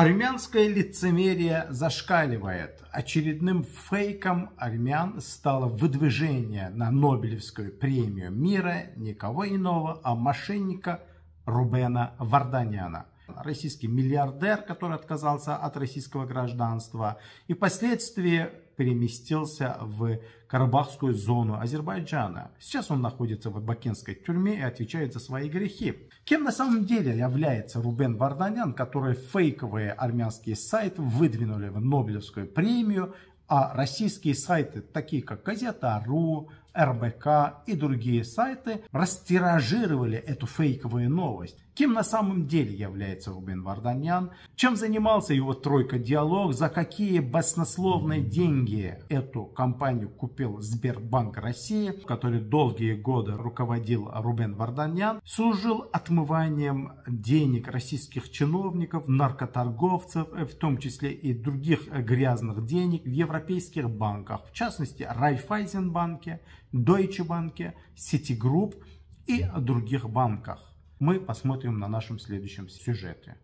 Армянское лицемерие зашкаливает. Очередным фейком армян стало выдвижение на Нобелевскую премию мира никого иного, а мошенника Рубена Варданяна. Российский миллиардер, который отказался от российского гражданства и впоследствии переместился в Карабахскую зону Азербайджана. Сейчас он находится в бакинской тюрьме и отвечает за свои грехи. Кем на самом деле является Рубен Варданян, который фейковые армянские сайты выдвинули в Нобелевскую премию, а российские сайты, такие как Газета.ру, РБК и другие сайты растиражировали эту фейковую новость. Кем на самом деле является Рубин Варданян? Чем занимался его тройка «Диалог»? За какие баснословные деньги эту компанию купил Сбербанк России, который долгие годы руководил Рубен Варданян? Служил отмыванием денег российских чиновников, наркоторговцев, в том числе и других грязных денег в европейских банках, в частности Райфайзенбанке, Deutsche Bank, Citigroup и о других банках. Мы посмотрим на нашем следующем сюжете.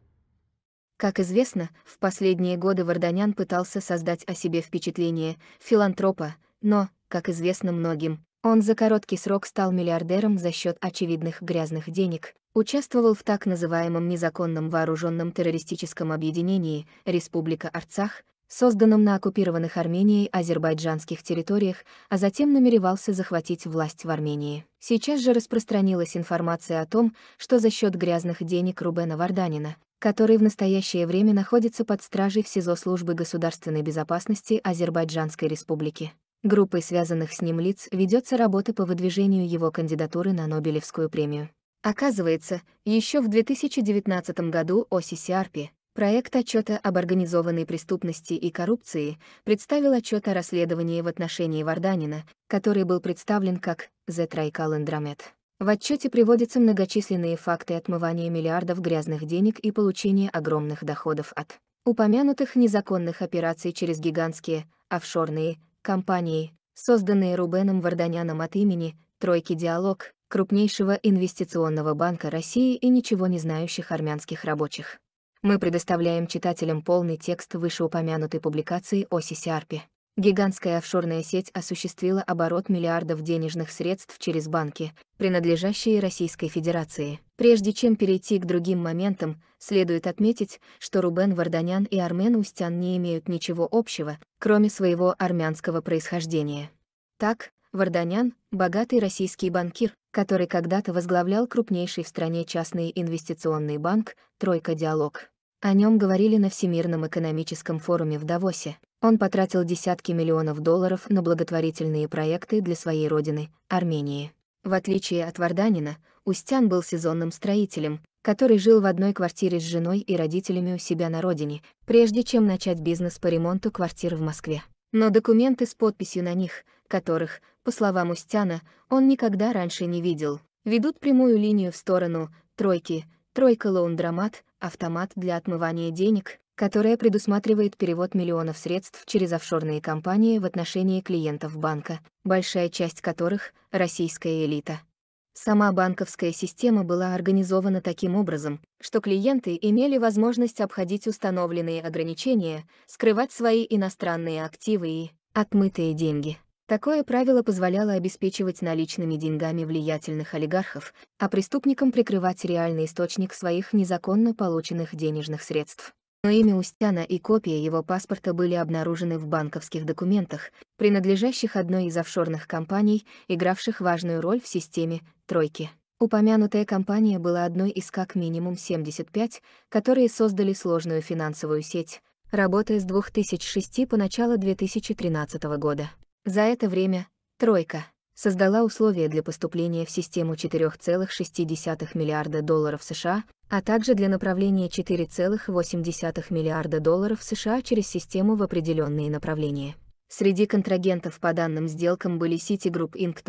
Как известно, в последние годы Варданян пытался создать о себе впечатление филантропа, но, как известно многим, он за короткий срок стал миллиардером за счет очевидных грязных денег, участвовал в так называемом незаконном вооруженном террористическом объединении «Республика Арцах», созданном на оккупированных Арменией азербайджанских территориях, а затем намеревался захватить власть в Армении. Сейчас же распространилась информация о том, что за счет грязных денег Рубена Варданина, который в настоящее время находится под стражей в СИЗО Службы государственной безопасности Азербайджанской республики, группой связанных с ним лиц ведется работа по выдвижению его кандидатуры на Нобелевскую премию. Оказывается, еще в 2019 году ОСИСИАРПИ, Проект отчета об организованной преступности и коррупции представил отчет о расследовании в отношении Варданина, который был представлен как «The Trical Andromed». В отчете приводятся многочисленные факты отмывания миллиардов грязных денег и получения огромных доходов от упомянутых незаконных операций через гигантские, офшорные, компании, созданные Рубеном Варданяном от имени «Тройки Диалог», крупнейшего инвестиционного банка России и ничего не знающих армянских рабочих мы предоставляем читателям полный текст вышеупомянутой публикации о Сисиарпе. Гигантская офшорная сеть осуществила оборот миллиардов денежных средств через банки, принадлежащие Российской Федерации. Прежде чем перейти к другим моментам, следует отметить, что Рубен Варданян и Армен Устян не имеют ничего общего, кроме своего армянского происхождения. Так, Варданян – богатый российский банкир, который когда-то возглавлял крупнейший в стране частный инвестиционный банк «Тройка Диалог». О нем говорили на Всемирном экономическом форуме в Давосе. Он потратил десятки миллионов долларов на благотворительные проекты для своей родины, Армении. В отличие от Варданина, Устян был сезонным строителем, который жил в одной квартире с женой и родителями у себя на родине, прежде чем начать бизнес по ремонту квартир в Москве. Но документы с подписью на них, которых, по словам Устяна, он никогда раньше не видел, ведут прямую линию в сторону «тройки», «тройка Лоундрамат», автомат для отмывания денег, которая предусматривает перевод миллионов средств через офшорные компании в отношении клиентов банка, большая часть которых – российская элита. Сама банковская система была организована таким образом, что клиенты имели возможность обходить установленные ограничения, скрывать свои иностранные активы и отмытые деньги. Такое правило позволяло обеспечивать наличными деньгами влиятельных олигархов, а преступникам прикрывать реальный источник своих незаконно полученных денежных средств. Но имя Устяна и копия его паспорта были обнаружены в банковских документах, принадлежащих одной из офшорных компаний, игравших важную роль в системе «тройки». Упомянутая компания была одной из как минимум 75, которые создали сложную финансовую сеть, работая с 2006 по начало 2013 года. За это время «тройка» создала условия для поступления в систему 4,6 миллиарда долларов США, а также для направления 4,8 миллиарда долларов США через систему в определенные направления. Среди контрагентов по данным сделкам были Citigroup Inc.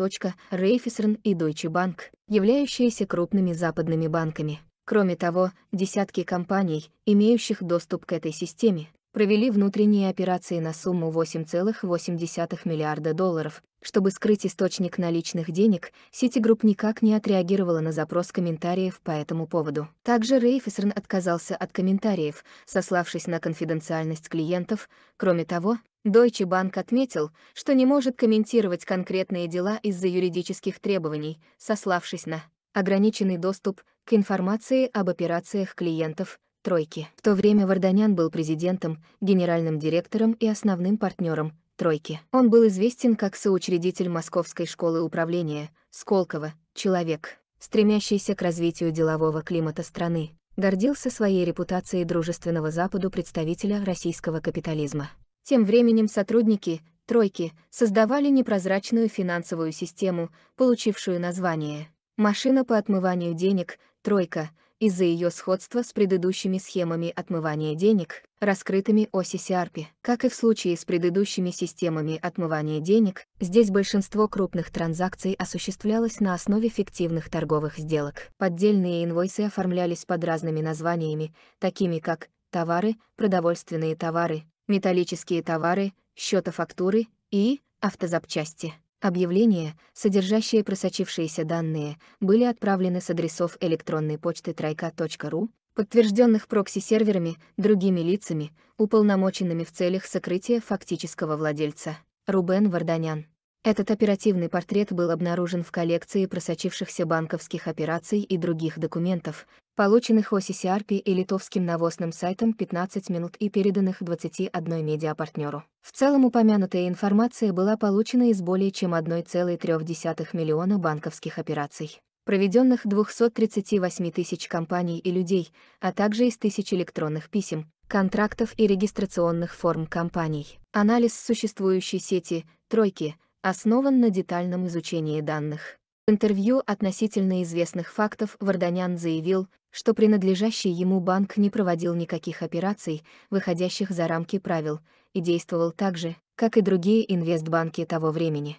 Raiffeisen и Deutsche Bank, являющиеся крупными западными банками. Кроме того, десятки компаний, имеющих доступ к этой системе, провели внутренние операции на сумму 8,8 миллиарда долларов. Чтобы скрыть источник наличных денег, Citigroup никак не отреагировала на запрос комментариев по этому поводу. Также Рейфесерн отказался от комментариев, сославшись на конфиденциальность клиентов. Кроме того, Deutsche Bank отметил, что не может комментировать конкретные дела из-за юридических требований, сославшись на ограниченный доступ к информации об операциях клиентов, «Тройки». В то время Варданян был президентом, генеральным директором и основным партнером «Тройки». Он был известен как соучредитель Московской школы управления, Сколково, человек, стремящийся к развитию делового климата страны, гордился своей репутацией дружественного Западу представителя российского капитализма. Тем временем сотрудники «тройки» создавали непрозрачную финансовую систему, получившую название «машина по отмыванию денег», «тройка», из-за ее сходства с предыдущими схемами отмывания денег, раскрытыми OCCRP. Как и в случае с предыдущими системами отмывания денег, здесь большинство крупных транзакций осуществлялось на основе фиктивных торговых сделок. Поддельные инвойсы оформлялись под разными названиями, такими как товары, продовольственные товары, металлические товары, счета фактуры и автозапчасти. Объявления, содержащие просочившиеся данные, были отправлены с адресов электронной почты тройка.ру, подтвержденных прокси-серверами, другими лицами, уполномоченными в целях сокрытия фактического владельца. Рубен Варданян. Этот оперативный портрет был обнаружен в коллекции просочившихся банковских операций и других документов, полученных Осиси и литовским навозным сайтом 15 минут и переданных 21 медиапартнеру. В целом упомянутая информация была получена из более чем 1,3 миллиона банковских операций, проведенных 238 тысяч компаний и людей, а также из тысяч электронных писем, контрактов и регистрационных форм компаний. Анализ существующей сети «Тройки» основан на детальном изучении данных. В интервью относительно известных фактов Варданян заявил, что принадлежащий ему банк не проводил никаких операций, выходящих за рамки правил, и действовал так же, как и другие инвестбанки того времени.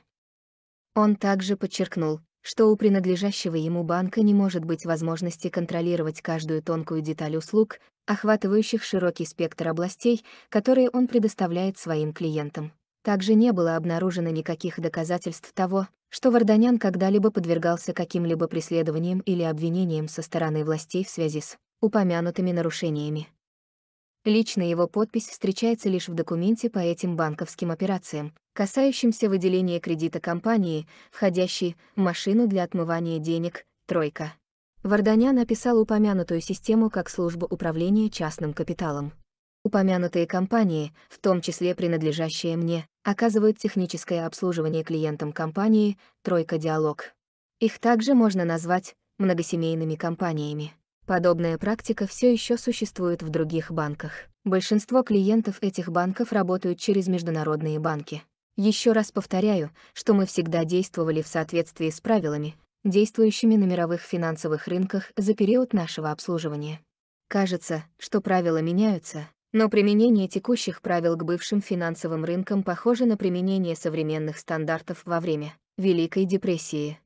Он также подчеркнул, что у принадлежащего ему банка не может быть возможности контролировать каждую тонкую деталь услуг, охватывающих широкий спектр областей, которые он предоставляет своим клиентам. Также не было обнаружено никаких доказательств того, что Варданян когда-либо подвергался каким-либо преследованиям или обвинениям со стороны властей в связи с упомянутыми нарушениями. Лично его подпись встречается лишь в документе по этим банковским операциям, касающимся выделения кредита компании, входящей в машину для отмывания денег «Тройка». Варданян описал упомянутую систему как службу управления частным капиталом. Упомянутые компании, в том числе принадлежащие мне, оказывают техническое обслуживание клиентам компании «Тройка Диалог». Их также можно назвать многосемейными компаниями. Подобная практика все еще существует в других банках. Большинство клиентов этих банков работают через международные банки. Еще раз повторяю, что мы всегда действовали в соответствии с правилами, действующими на мировых финансовых рынках за период нашего обслуживания. Кажется, что правила меняются, но применение текущих правил к бывшим финансовым рынкам похоже на применение современных стандартов во время Великой депрессии.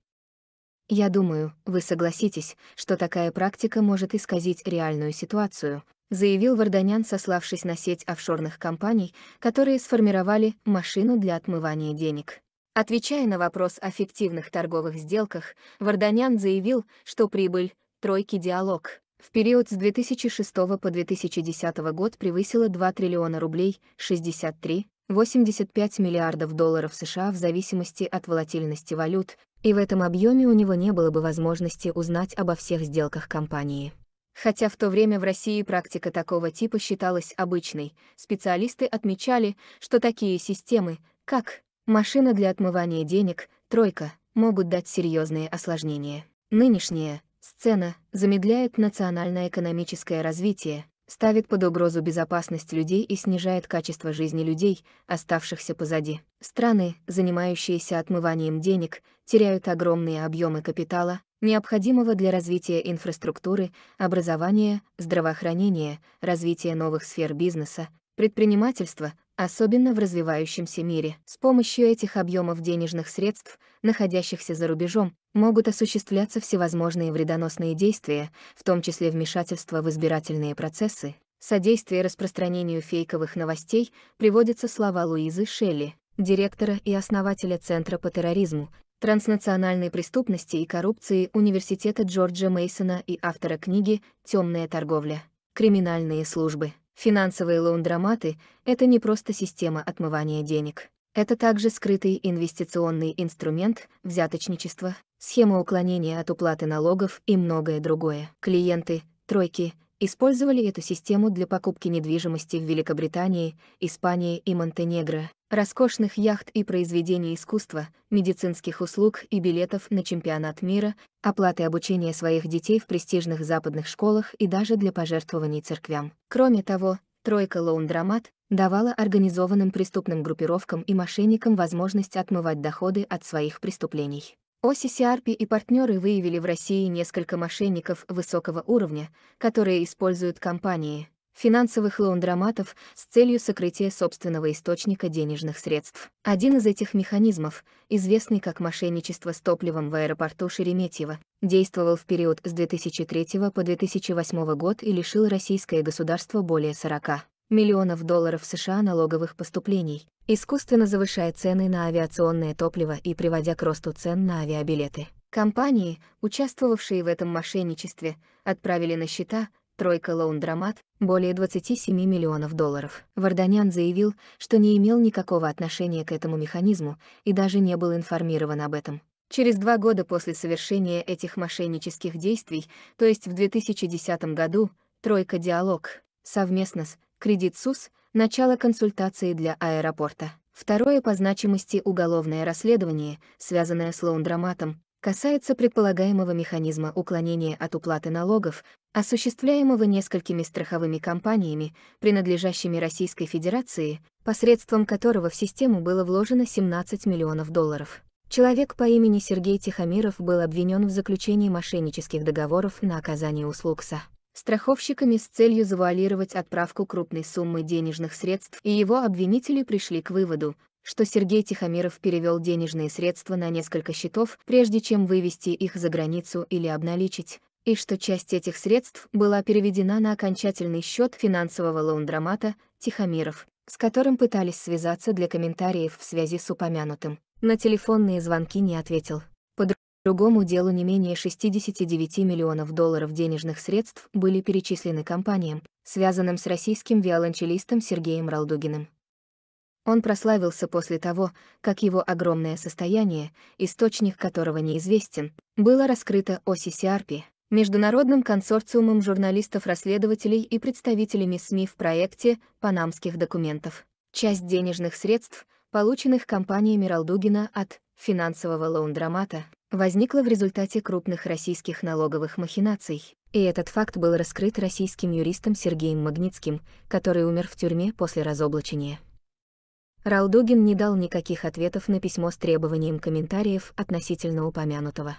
Я думаю, вы согласитесь, что такая практика может исказить реальную ситуацию, заявил Варданян, сославшись на сеть офшорных компаний, которые сформировали машину для отмывания денег. Отвечая на вопрос о фиктивных торговых сделках, Варданян заявил, что прибыль — тройки диалог в период с 2006 по 2010 год превысила 2 триллиона рублей, 63, 85 миллиардов долларов США в зависимости от волатильности валют, и в этом объеме у него не было бы возможности узнать обо всех сделках компании. Хотя в то время в России практика такого типа считалась обычной, специалисты отмечали, что такие системы, как машина для отмывания денег, тройка, могут дать серьезные осложнения. Нынешнее, Сцена замедляет национальное экономическое развитие, ставит под угрозу безопасность людей и снижает качество жизни людей, оставшихся позади. Страны, занимающиеся отмыванием денег, теряют огромные объемы капитала, необходимого для развития инфраструктуры, образования, здравоохранения, развития новых сфер бизнеса, предпринимательства, особенно в развивающемся мире. С помощью этих объемов денежных средств, находящихся за рубежом, могут осуществляться всевозможные вредоносные действия, в том числе вмешательство в избирательные процессы. Содействие распространению фейковых новостей приводятся слова Луизы Шелли, директора и основателя Центра по терроризму, транснациональной преступности и коррупции Университета Джорджа Мейсона и автора книги «Темная торговля. Криминальные службы». Финансовые лоундроматы — это не просто система отмывания денег. Это также скрытый инвестиционный инструмент, взяточничество, схема уклонения от уплаты налогов и многое другое. Клиенты, тройки, использовали эту систему для покупки недвижимости в Великобритании, Испании и Монтенегро, роскошных яхт и произведений искусства, медицинских услуг и билетов на чемпионат мира, оплаты обучения своих детей в престижных западных школах и даже для пожертвований церквям. Кроме того, тройка Лоундрамат давала организованным преступным группировкам и мошенникам возможность отмывать доходы от своих преступлений. OCCRP и партнеры выявили в России несколько мошенников высокого уровня, которые используют компании, финансовых лондроматов с целью сокрытия собственного источника денежных средств. Один из этих механизмов, известный как мошенничество с топливом в аэропорту Шереметьево, действовал в период с 2003 по 2008 год и лишил российское государство более 40 миллионов долларов США налоговых поступлений, искусственно завышая цены на авиационное топливо и приводя к росту цен на авиабилеты. Компании, участвовавшие в этом мошенничестве, отправили на счета «Тройка Лоундрамат» более 27 миллионов долларов. Варданян заявил, что не имел никакого отношения к этому механизму и даже не был информирован об этом. Через два года после совершения этих мошеннических действий, то есть в 2010 году, «Тройка Диалог» совместно с кредит СУС, начало консультации для аэропорта. Второе по значимости уголовное расследование, связанное с лоундроматом, касается предполагаемого механизма уклонения от уплаты налогов, осуществляемого несколькими страховыми компаниями, принадлежащими Российской Федерации, посредством которого в систему было вложено 17 миллионов долларов. Человек по имени Сергей Тихомиров был обвинен в заключении мошеннических договоров на оказание услуг СА страховщиками с целью завуалировать отправку крупной суммы денежных средств, и его обвинители пришли к выводу, что Сергей Тихомиров перевел денежные средства на несколько счетов, прежде чем вывести их за границу или обналичить, и что часть этих средств была переведена на окончательный счет финансового лоундромата «Тихомиров», с которым пытались связаться для комментариев в связи с упомянутым. На телефонные звонки не ответил. Другому делу не менее 69 миллионов долларов денежных средств были перечислены компаниям, связанным с российским виолончелистом Сергеем Ралдугиным. Он прославился после того, как его огромное состояние, источник которого неизвестен, было раскрыто ОСИСИАРПИ, международным консорциумом журналистов-расследователей и представителями СМИ в проекте «Панамских документов». Часть денежных средств, полученных компанией Миралдугина от финансового лоундрамата, возникла в результате крупных российских налоговых махинаций, и этот факт был раскрыт российским юристом Сергеем Магнитским, который умер в тюрьме после разоблачения. Ралдугин не дал никаких ответов на письмо с требованием комментариев относительно упомянутого.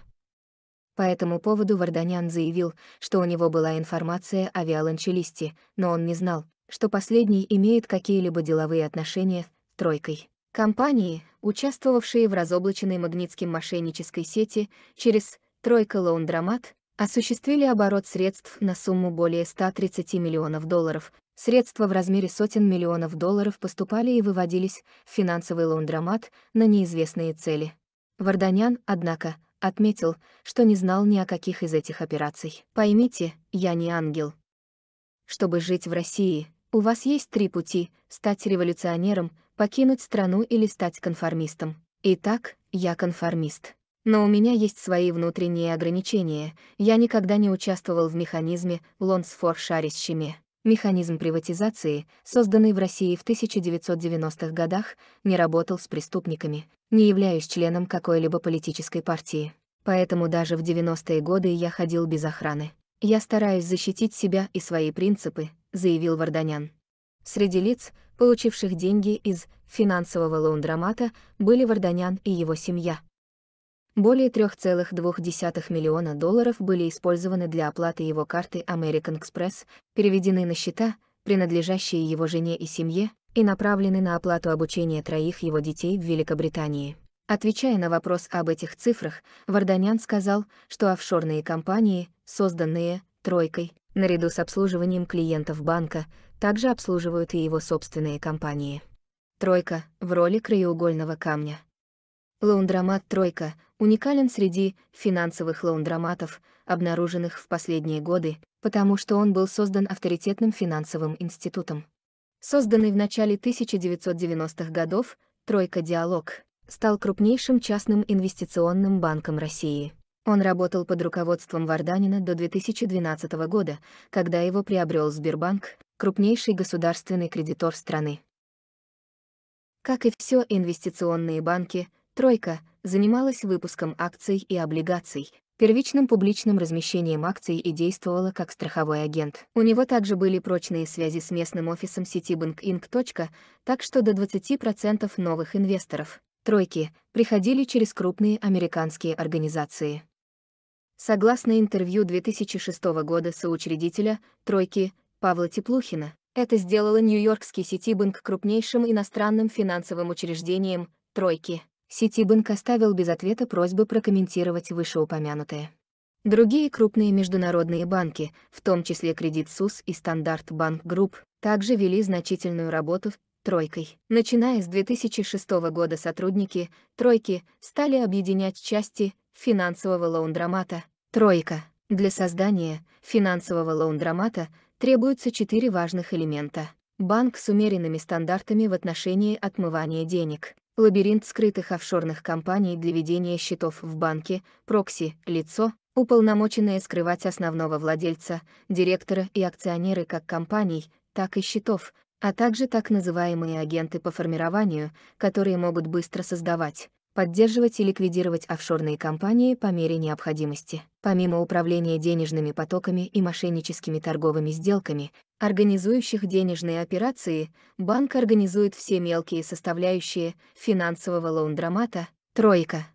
По этому поводу Варданян заявил, что у него была информация о виолончелисте, но он не знал, что последний имеет какие-либо деловые отношения с «тройкой». Компании, участвовавшие в разоблаченной магнитским мошеннической сети через «Тройка Лоундрамат», осуществили оборот средств на сумму более 130 миллионов долларов. Средства в размере сотен миллионов долларов поступали и выводились в финансовый лоундромат на неизвестные цели. Варданян, однако, отметил, что не знал ни о каких из этих операций. «Поймите, я не ангел. Чтобы жить в России, у вас есть три пути – стать революционером, покинуть страну или стать конформистом. Итак, я конформист. Но у меня есть свои внутренние ограничения, я никогда не участвовал в механизме «Лонсфор Шарисщиме». Механизм приватизации, созданный в России в 1990-х годах, не работал с преступниками, не являюсь членом какой-либо политической партии. Поэтому даже в 90-е годы я ходил без охраны. Я стараюсь защитить себя и свои принципы, заявил Варданян. Среди лиц, получивших деньги из финансового лаундромата, были Варданян и его семья. Более 3,2 миллиона долларов были использованы для оплаты его карты American Express, переведены на счета, принадлежащие его жене и семье, и направлены на оплату обучения троих его детей в Великобритании. Отвечая на вопрос об этих цифрах, Варданян сказал, что офшорные компании, созданные тройкой, наряду с обслуживанием клиентов банка, также обслуживают и его собственные компании. Тройка в роли краеугольного камня. Лоундромат «Тройка» уникален среди финансовых лоундроматов, обнаруженных в последние годы, потому что он был создан авторитетным финансовым институтом. Созданный в начале 1990-х годов, «Тройка Диалог» стал крупнейшим частным инвестиционным банком России. Он работал под руководством Варданина до 2012 года, когда его приобрел Сбербанк, крупнейший государственный кредитор страны. Как и все инвестиционные банки, «Тройка» занималась выпуском акций и облигаций, первичным публичным размещением акций и действовала как страховой агент. У него также были прочные связи с местным офисом Citibank Inc. Так что до 20% новых инвесторов «тройки» приходили через крупные американские организации. Согласно интервью 2006 года соучредителя «Тройки» Павла Теплухина, это сделало нью-йоркский Ситибанк крупнейшим иностранным финансовым учреждением «Тройки». Ситибанк оставил без ответа просьбы прокомментировать вышеупомянутое. Другие крупные международные банки, в том числе Кредит СУС и Стандарт Банк Групп, также вели значительную работу в «Тройкой». Начиная с 2006 года сотрудники «Тройки» стали объединять части финансового лаундромата, Тройка. Для создания финансового лоундрамата требуются четыре важных элемента. Банк с умеренными стандартами в отношении отмывания денег. Лабиринт скрытых офшорных компаний для ведения счетов в банке, прокси, лицо, уполномоченное скрывать основного владельца, директора и акционеры как компаний, так и счетов, а также так называемые агенты по формированию, которые могут быстро создавать поддерживать и ликвидировать офшорные компании по мере необходимости. Помимо управления денежными потоками и мошенническими торговыми сделками, организующих денежные операции, банк организует все мелкие составляющие финансового лоундрамата «тройка».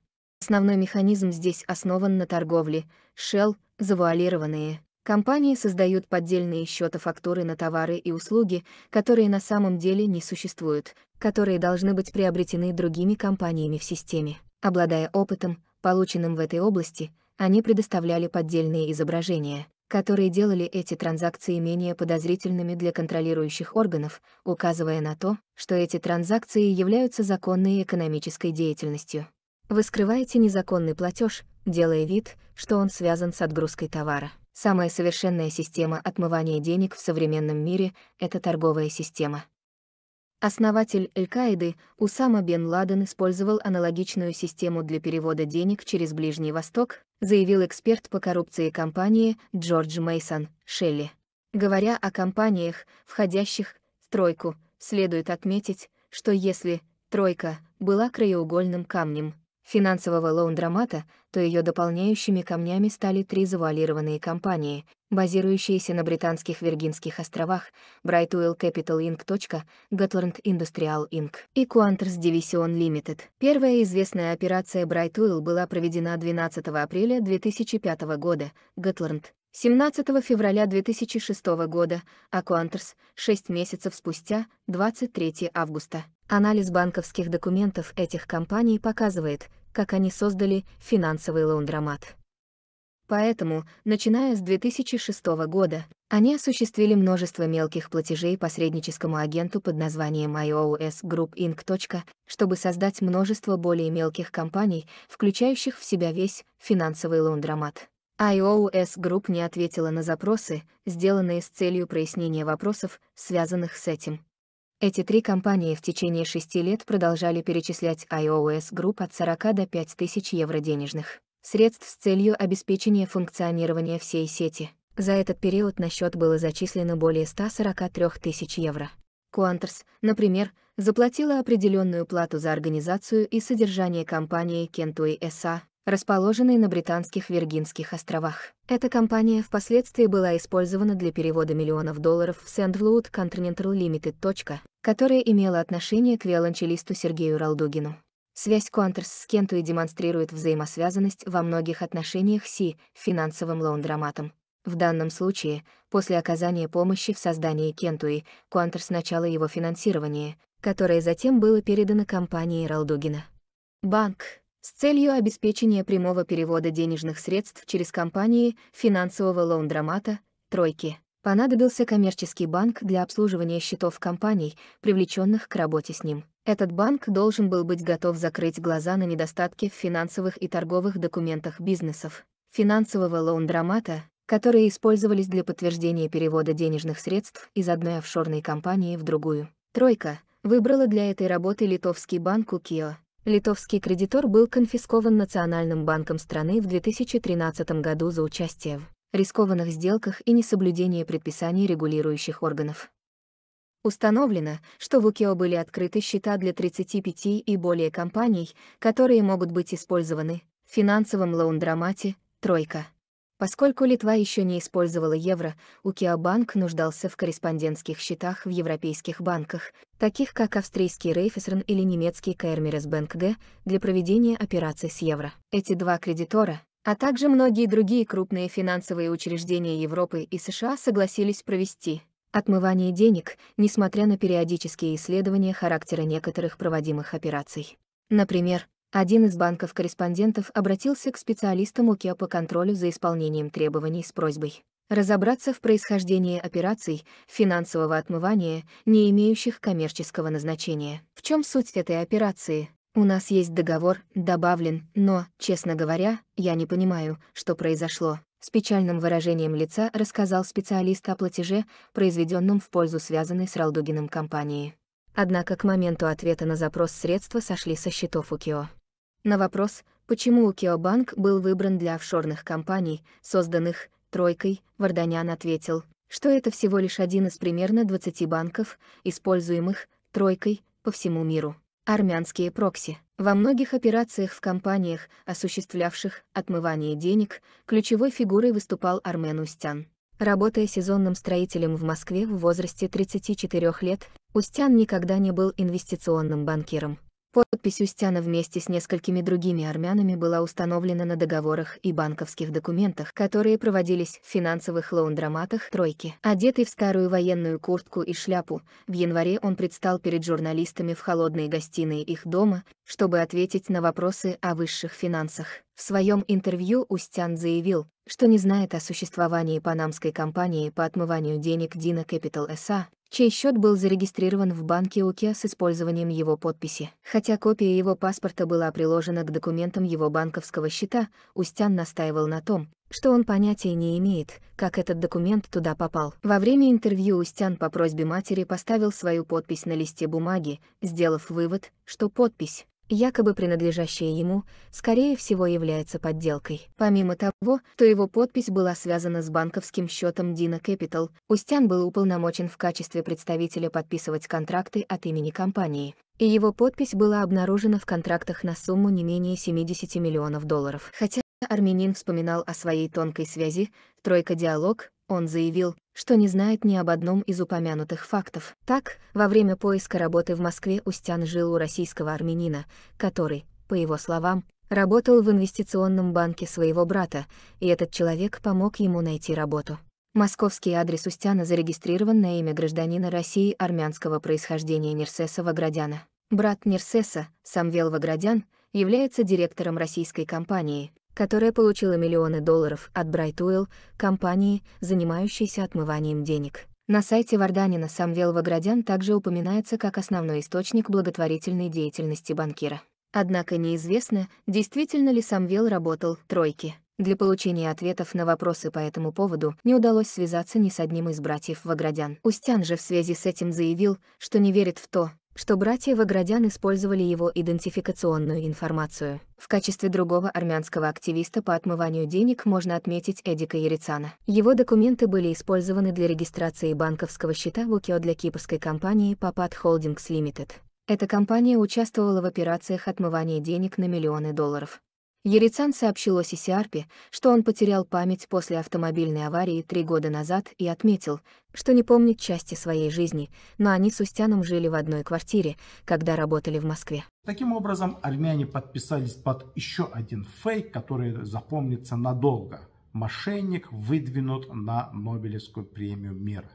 Основной механизм здесь основан на торговле, шелл завуалированные, Компании создают поддельные счета-фактуры на товары и услуги, которые на самом деле не существуют, которые должны быть приобретены другими компаниями в системе. Обладая опытом, полученным в этой области, они предоставляли поддельные изображения, которые делали эти транзакции менее подозрительными для контролирующих органов, указывая на то, что эти транзакции являются законной экономической деятельностью. Вы скрываете незаконный платеж, делая вид, что он связан с отгрузкой товара. Самая совершенная система отмывания денег в современном мире — это торговая система. Основатель Эль-Каиды Усама бен Ладен использовал аналогичную систему для перевода денег через Ближний Восток, заявил эксперт по коррупции компании Джордж Мейсон Шелли. Говоря о компаниях, входящих в тройку, следует отметить, что если тройка была краеугольным камнем финансового лоундрамата, то ее дополняющими камнями стали три завуалированные компании, базирующиеся на британских Виргинских островах Brightwell Capital Inc. Gatland Industrial Inc. и Quanters Division Limited. Первая известная операция Brightwell была проведена 12 апреля 2005 года, Gatland. 17 февраля 2006 года, а Quanters 6 месяцев спустя, 23 августа. Анализ банковских документов этих компаний показывает, как они создали финансовый лаундромат. Поэтому, начиная с 2006 года, они осуществили множество мелких платежей посредническому агенту под названием iOS Group Inc. чтобы создать множество более мелких компаний, включающих в себя весь финансовый лаундромат. iOS Group не ответила на запросы, сделанные с целью прояснения вопросов, связанных с этим, эти три компании в течение шести лет продолжали перечислять iOS Group от 40 до 5 тысяч евро денежных средств с целью обеспечения функционирования всей сети. За этот период на счет было зачислено более 143 тысяч евро. Qantas, например, заплатила определенную плату за организацию и содержание компании Kentway SA, Расположенный на Британских Виргинских островах. Эта компания впоследствии была использована для перевода миллионов долларов в Sandalwood Continental Limited. которая имела отношение к виолончелисту Сергею Ралдугину. Связь Контерс с Кентуи демонстрирует взаимосвязанность во многих отношениях Си финансовым лондроматом. В данном случае, после оказания помощи в создании Кентуи, Контерс начала его финансирование, которое затем было передано компании Ралдугина. Банк с целью обеспечения прямого перевода денежных средств через компании финансового лондромата «Тройки». Понадобился коммерческий банк для обслуживания счетов компаний, привлеченных к работе с ним. Этот банк должен был быть готов закрыть глаза на недостатки в финансовых и торговых документах бизнесов, финансового лоундрамата, которые использовались для подтверждения перевода денежных средств из одной офшорной компании в другую. «Тройка» выбрала для этой работы литовский банк «Укио», литовский кредитор был конфискован Национальным банком страны в 2013 году за участие в рискованных сделках и несоблюдение предписаний регулирующих органов. Установлено, что в УКЕО были открыты счета для 35 и более компаний, которые могут быть использованы в финансовом лоундрамате. «Тройка». Поскольку Литва еще не использовала евро, Укиабанк нуждался в корреспондентских счетах в европейских банках, таких как австрийский Рейфесрен или немецкий Каэрмиресбэнк Г, для проведения операций с евро. Эти два кредитора, а также многие другие крупные финансовые учреждения Европы и США согласились провести отмывание денег, несмотря на периодические исследования характера некоторых проводимых операций. Например, один из банков-корреспондентов обратился к специалистам УКИА по контролю за исполнением требований с просьбой разобраться в происхождении операций финансового отмывания, не имеющих коммерческого назначения. В чем суть этой операции? У нас есть договор, добавлен, но, честно говоря, я не понимаю, что произошло. С печальным выражением лица рассказал специалист о платеже, произведенном в пользу связанной с Ралдугиным компании. Однако к моменту ответа на запрос средства сошли со счетов УКИО. На вопрос, почему Укеобанк был выбран для офшорных компаний, созданных «тройкой», Варданян ответил, что это всего лишь один из примерно 20 банков, используемых «тройкой» по всему миру. Армянские прокси. Во многих операциях в компаниях, осуществлявших отмывание денег, ключевой фигурой выступал Армен Устян. Работая сезонным строителем в Москве в возрасте 34 лет, Устян никогда не был инвестиционным банкиром. Подпись Устяна вместе с несколькими другими армянами была установлена на договорах и банковских документах, которые проводились в финансовых лоундроматах «Тройки». Одетый в старую военную куртку и шляпу, в январе он предстал перед журналистами в холодной гостиной их дома, чтобы ответить на вопросы о высших финансах. В своем интервью Устян заявил, что не знает о существовании панамской компании по отмыванию денег Дина Capital SA, чей счет был зарегистрирован в банке УКИА с использованием его подписи. Хотя копия его паспорта была приложена к документам его банковского счета, Устян настаивал на том, что он понятия не имеет, как этот документ туда попал. Во время интервью Устян по просьбе матери поставил свою подпись на листе бумаги, сделав вывод, что подпись, якобы принадлежащее ему, скорее всего является подделкой. Помимо того, что его подпись была связана с банковским счетом Дина Capital, Устян был уполномочен в качестве представителя подписывать контракты от имени компании. И его подпись была обнаружена в контрактах на сумму не менее 70 миллионов долларов. Хотя Армянин вспоминал о своей тонкой связи, тройка диалог он заявил, что не знает ни об одном из упомянутых фактов. Так, во время поиска работы в Москве Устян жил у российского армянина, который, по его словам, работал в инвестиционном банке своего брата, и этот человек помог ему найти работу. Московский адрес Устяна зарегистрирован на имя гражданина России армянского происхождения Нерсеса Ваградяна. Брат Нерсеса, Самвел Ваградян, является директором российской компании, которая получила миллионы долларов от Brightwell, компании, занимающейся отмыванием денег. На сайте Варданина Самвел Ваградян также упоминается как основной источник благотворительной деятельности банкира. Однако неизвестно, действительно ли Самвел работал «тройки». Для получения ответов на вопросы по этому поводу не удалось связаться ни с одним из братьев Ваградян. Устян же в связи с этим заявил, что не верит в то, что братья Ваградян использовали его идентификационную информацию. В качестве другого армянского активиста по отмыванию денег можно отметить Эдика Ерицана. Его документы были использованы для регистрации банковского счета в УКИО для кипрской компании Papat Holdings Limited. Эта компания участвовала в операциях отмывания денег на миллионы долларов. Ерицан сообщил Осиси Арпи, что он потерял память после автомобильной аварии три года назад и отметил, что не помнит части своей жизни, но они с Устяном жили в одной квартире, когда работали в Москве. Таким образом, армяне подписались под еще один фейк, который запомнится надолго. Мошенник выдвинут на Нобелевскую премию мира.